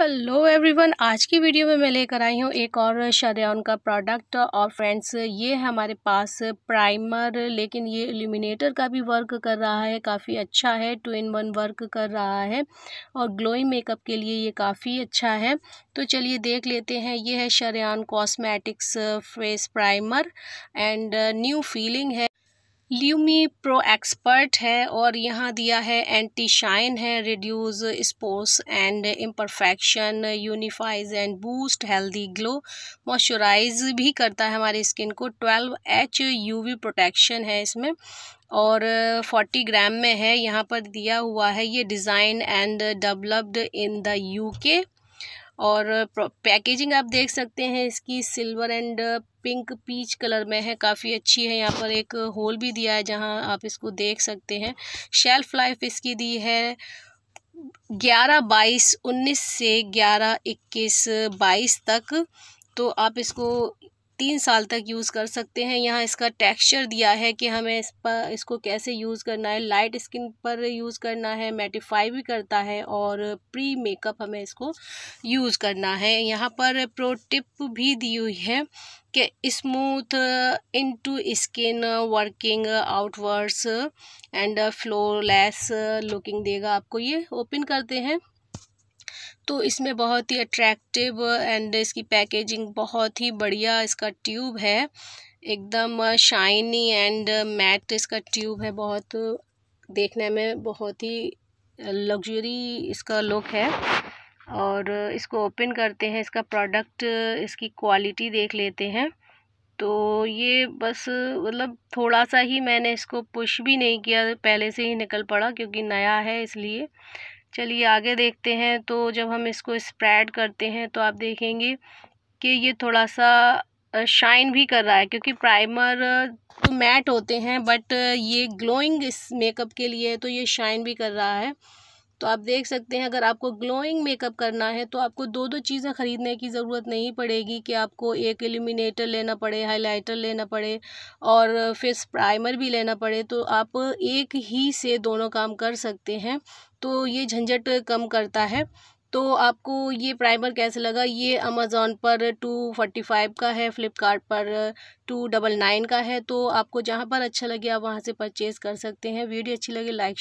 hello everyone आज की video में मैं लेकर आई हूँ एक और शरेन का प्रोडक्ट और फ्रेंड्स ये है हमारे पास प्राइमर लेकिन ये इल्यूमिनेटर का भी वर्क कर रहा है काफ़ी अच्छा है टू इन वन वर्क कर रहा है और ग्लोइंग मेकअप के लिए ये काफ़ी अच्छा है तो चलिए देख लेते हैं ये है शरेन cosmetics face primer and new feeling है ल्यूमी प्रो एक्सपर्ट है और यहाँ दिया है एंटी शाइन है reduce pores and imperfection unifies and boost healthy glow moisturise भी करता है हमारी स्किन को ट्वेल्व एच यूवी प्रोटेक्शन है इसमें और फोर्टी ग्राम में है यहाँ पर दिया हुआ है ये design and developed in the UK और पैकेजिंग आप देख सकते हैं इसकी silver and pink peach colour में है काफ़ी अच्छी है यहाँ पर एक होल भी दिया है जहाँ आप इसको देख सकते हैं शेल्फ लाइफ इसकी दी है ग्यारह बाईस उन्नीस से ग्यारह इक्कीस बाईस तक तो आप इसको तीन साल तक यूज़ कर सकते हैं यहाँ इसका टेक्सचर दिया है कि हमें इस पर इसको कैसे यूज़ करना है लाइट स्किन पर यूज़ करना है मैटिफाई भी करता है और प्री मेकअप हमें इसको यूज़ करना है यहाँ पर प्रो टिप भी दी हुई है कि smooth into skin working outwards and flawless looking देगा आपको ये ओपन करते हैं तो इसमें बहुत ही अट्रैक्टिव एंड इसकी पैकेजिंग बहुत ही बढ़िया इसका ट्यूब है एकदम शाइनी एंड मैट इसका ट्यूब है बहुत देखने में बहुत ही लग्जरी इसका लुक है और इसको ओपन करते हैं इसका प्रोडक्ट इसकी क्वालिटी देख लेते हैं तो ये बस मतलब थोड़ा सा ही मैंने इसको पुश भी नहीं किया पहले से ही निकल पड़ा क्योंकि नया है इसलिए चलिए आगे देखते हैं तो जब हम इसको स्प्रेड करते हैं तो आप देखेंगे कि ये थोड़ा सा शाइन भी कर रहा है क्योंकि प्राइमर तो मैट होते हैं बट ये ग्लोइंग इस मेकअप के लिए तो ये शाइन भी कर रहा है तो आप देख सकते हैं अगर आपको ग्लोइंग मेकअप करना है तो आपको दो दो चीज़ें ख़रीदने की ज़रूरत नहीं पड़ेगी कि आपको एक एलिमिनेटर लेना पड़े हाइलाइटर लेना पड़े और फेस प्राइमर भी लेना पड़े तो आप एक ही से दोनों काम कर सकते हैं तो ये झंझट कम करता है तो आपको ये प्राइमर कैसे लगा ये अमेज़ोन पर टू फोर्टी फाइव का है फ़्लिपकार्ट पर टू डबल नाइन का है तो आपको जहाँ पर अच्छा लगे आप वहाँ से परचेज़ कर सकते हैं वीडियो अच्छी लगे लाइक